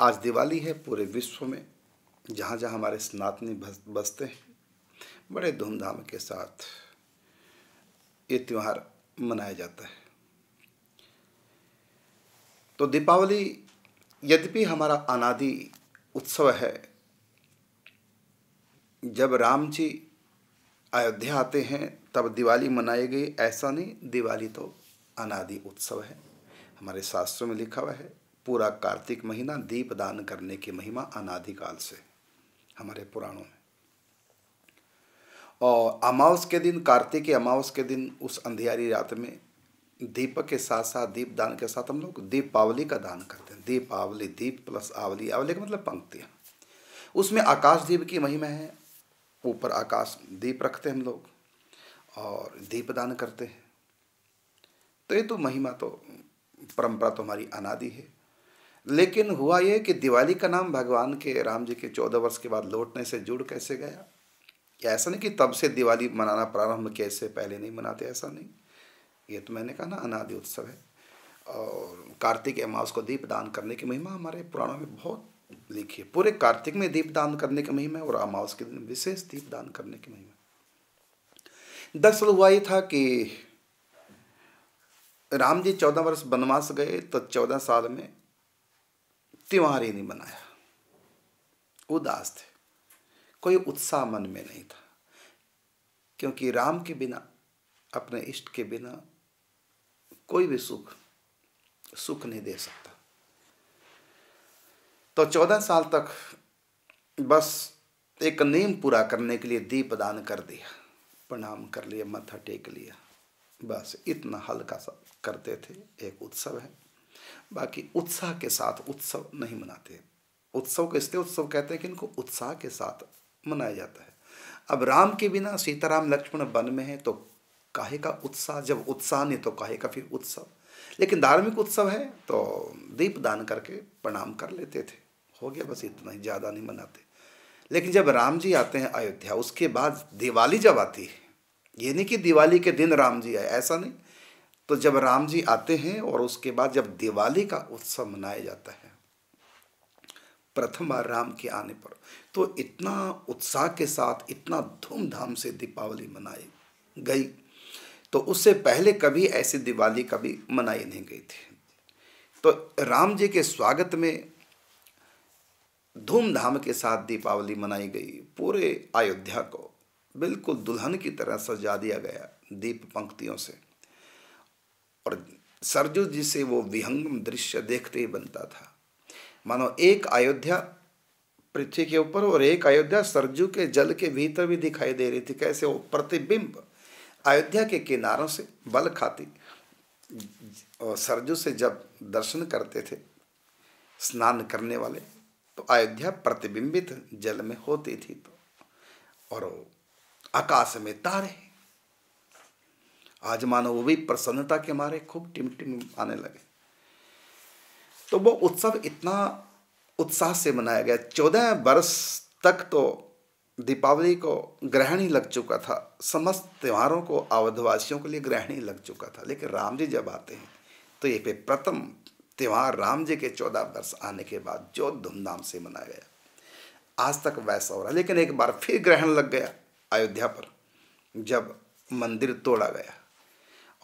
आज दिवाली है पूरे विश्व में जहाँ जहाँ हमारे स्नातनी बसते हैं बड़े धूमधाम के साथ ये त्यौहार मनाया जाता है तो दीपावली यद्यपि हमारा अनादि उत्सव है जब राम जी अयोध्या आते हैं तब दिवाली मनाई गई ऐसा नहीं दिवाली तो अनादि उत्सव है हमारे शास्त्रों में लिखा हुआ है पूरा कार्तिक महीना दीप दान करने की महिमा अनादिकाल से हमारे पुराणों में और अमावस के दिन कार्तिक अमावस के दिन उस अंधियारी रात में दीपक के साथ साथ दीप दान के साथ हम लोग दीपावली का दान करते हैं दीपावली दीप प्लस आवली आवली का मतलब पंक्तियाँ उसमें आकाशदीप की महिमा है ऊपर आकाश दीप रखते हैं हम लोग और दीप दान करते हैं तो ये तो महिमा तो परंपरा तो हमारी अनादि है लेकिन हुआ ये कि दिवाली का नाम भगवान के राम जी के चौदह वर्ष के बाद लौटने से जुड़ कैसे गया या ऐसा नहीं कि तब से दिवाली मनाना प्रारंभ कैसे पहले नहीं मनाते ऐसा नहीं ये तो मैंने कहा ना अनादि उत्सव है और कार्तिक अमावस को दीप दान करने की महिमा हमारे पुराणों में बहुत लिखी है पूरे कार्तिक में दीप दान करने की महिमा और अमावस के दिन विशेष दीप दान करने की महिमा दरअसल हुआ ये था कि राम जी चौदह वर्ष वनवास गए तो चौदह साल में ही नहीं बनाया उदास थे कोई उत्साह मन में नहीं था क्योंकि राम के बिना अपने इष्ट के बिना कोई भी सुख सुख नहीं दे सकता तो चौदह साल तक बस एक नियम पूरा करने के लिए दीप दान कर दिया प्रणाम कर लिया मत्था टेक लिया बस इतना हल्का सा करते थे एक उत्सव है बाकी उत्साह के साथ उत्सव नहीं मनाते उत्सव को इसलिए उत्सव कहते हैं कि इनको उत्साह के साथ मनाया जाता है अब राम के बिना सीताराम लक्ष्मण वन में है तो काहे का उत्साह जब उत्साह नहीं तो काहे का फिर उत्सव लेकिन धार्मिक उत्सव है तो दीप दान करके प्रणाम कर लेते थे हो गया बस इतना ही ज़्यादा नहीं मनाते लेकिन जब राम जी आते हैं अयोध्या उसके बाद दिवाली जब आती है ये नहीं कि दिवाली के दिन राम जी आए ऐसा नहीं तो जब राम जी आते हैं और उसके बाद जब दिवाली का उत्सव मनाया जाता है प्रथम बार राम के आने पर तो इतना उत्साह के साथ इतना धूमधाम से दीपावली मनाई गई तो उससे पहले कभी ऐसी दिवाली कभी मनाई नहीं गई थी तो राम जी के स्वागत में धूमधाम के साथ दीपावली मनाई गई पूरे अयोध्या को बिल्कुल दुल्हन की तरह सजा दिया गया दीप पंक्तियों से और सरजू जी से वो विहंगम दृश्य देखते ही बनता था मानो एक अयोध्या पृथ्वी के ऊपर और एक अयोध्या सरजू के जल के भीतर भी दिखाई दे रही थी कैसे वो प्रतिबिंब अयोध्या के किनारों से बल खाती और सरजू से जब दर्शन करते थे स्नान करने वाले तो अयोध्या प्रतिबिंबित जल में होती थी तो और आकाश में तारे आज मानो वो भी प्रसन्नता के मारे खूब टिमटिम आने लगे तो वो उत्सव इतना उत्साह से मनाया गया चौदह वर्ष तक तो दीपावली को ग्रहण ही लग चुका था समस्त त्योहारों को अवधवासियों के लिए ग्रहण ही लग चुका था लेकिन राम जी जब आते हैं तो ये पे प्रथम त्यौहार राम जी के चौदह वर्ष आने के बाद जो धूमधाम से मनाया गया आज तक वैसा हो रहा लेकिन एक बार फिर ग्रहण लग गया अयोध्या पर जब मंदिर तोड़ा गया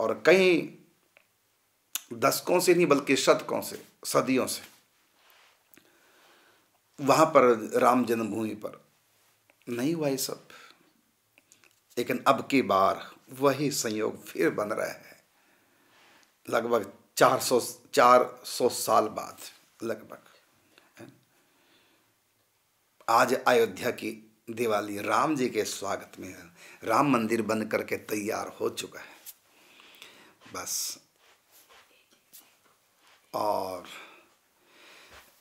और कई दशकों से नहीं बल्कि शतकों से सदियों से वहां पर राम जन्मभूमि पर नहीं हुआ ये सब लेकिन अब की बार वही संयोग फिर बन रहा है लगभग चार सौ चार सौ साल बाद लगभग आज अयोध्या की दिवाली राम जी के स्वागत में राम मंदिर बन करके तैयार हो चुका है बस और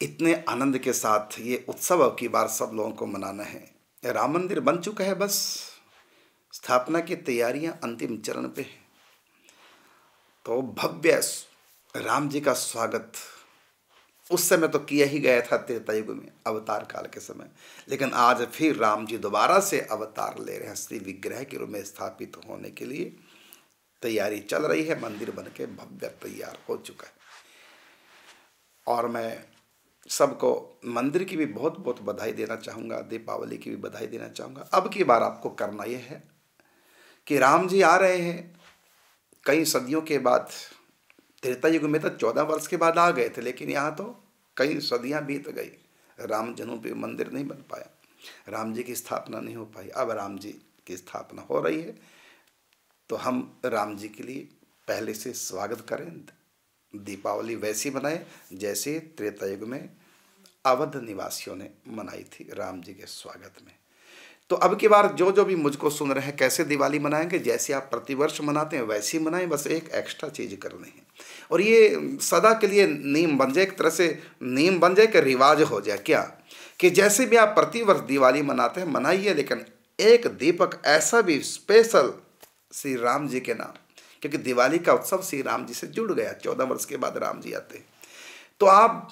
इतने आनंद के साथ ये उत्सव अब की बार सब लोगों को मनाना है राम मंदिर बन चुका है बस स्थापना की तैयारियां अंतिम चरण पे हैं तो भव्य राम जी का स्वागत उस समय तो किया ही गया था तेतयुग में अवतार काल के समय लेकिन आज फिर राम जी दोबारा से अवतार ले रहे हैं श्री विग्रह के रूप में स्थापित होने के लिए तैयारी चल रही है मंदिर बन के भव्य तैयार हो चुका है और मैं सबको मंदिर की भी बहुत बहुत बधाई देना चाहूँगा दीपावली की भी बधाई देना चाहूँगा अब की बार आपको करना यह है कि राम जी आ रहे हैं कई सदियों के बाद त्रेता युग में तो चौदह वर्ष के बाद आ गए थे लेकिन यहाँ तो कई सदियाँ बीत गई राम पे मंदिर नहीं बन पाया राम जी की स्थापना नहीं हो पाई अब राम जी की स्थापना हो रही है तो हम राम जी के लिए पहले से स्वागत करें दीपावली वैसी मनाएं जैसे त्रेता युग में अवध निवासियों ने मनाई थी राम जी के स्वागत में तो अब की बार जो जो भी मुझको सुन रहे हैं कैसे दिवाली मनाएंगे जैसे आप प्रतिवर्ष मनाते हैं वैसे ही मनाएं बस एक एक्स्ट्रा चीज़ करनी है और ये सदा के लिए नियम बन जाए एक तरह से नियम बन जाए कि रिवाज हो जाए क्या कि जैसे भी आप प्रतिवर्ष दिवाली मनाते हैं मनाइए लेकिन एक दीपक ऐसा भी स्पेशल श्री राम जी के नाम क्योंकि दिवाली का उत्सव श्री राम जी से जुड़ गया चौदह वर्ष के बाद राम जी आते हैं तो आप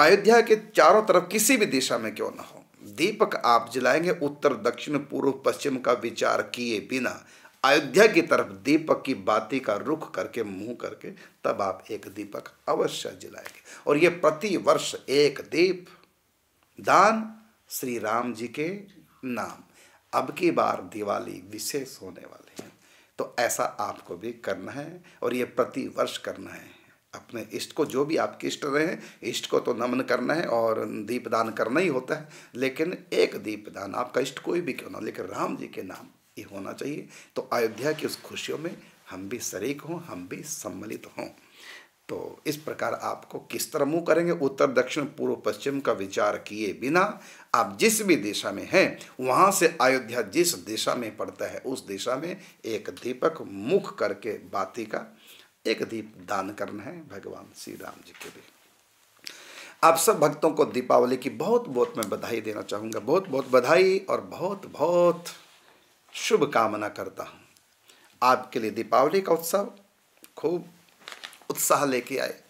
अयोध्या के चारों तरफ किसी भी दिशा में क्यों ना हो दीपक आप जलाएंगे उत्तर दक्षिण पूर्व पश्चिम का विचार किए बिना अयोध्या की तरफ दीपक की बाती का रुख करके मुंह करके तब आप एक दीपक अवश्य जलाएंगे और ये प्रति वर्ष एक दीप दान श्री राम जी के नाम अब की बार दिवाली विशेष होने वाले हैं तो ऐसा आपको भी करना है और ये प्रति वर्ष करना है अपने इष्ट को जो भी आपके इष्ट रहे हैं इष्ट को तो नमन करना है और दीपदान करना ही होता है लेकिन एक दीपदान आपका इष्ट कोई भी क्यों ना लेकिन राम जी के नाम ये होना चाहिए तो अयोध्या की उस खुशियों में हम भी शरीक हों हम भी सम्मिलित हों तो इस प्रकार आपको किस तरह मुँह करेंगे उत्तर दक्षिण पूर्व पश्चिम का विचार किए बिना आप जिस भी दिशा में हैं वहाँ से अयोध्या जिस दिशा में पड़ता है उस दिशा में एक दीपक मुख करके बाती का एक दीप दान करना है भगवान श्री राम जी के लिए आप सब भक्तों को दीपावली की बहुत बहुत मैं बधाई देना चाहूँगा बहुत बहुत बधाई और बहुत बहुत शुभकामना करता हूँ आपके लिए दीपावली का उत्सव खूब उत्साह लेके आए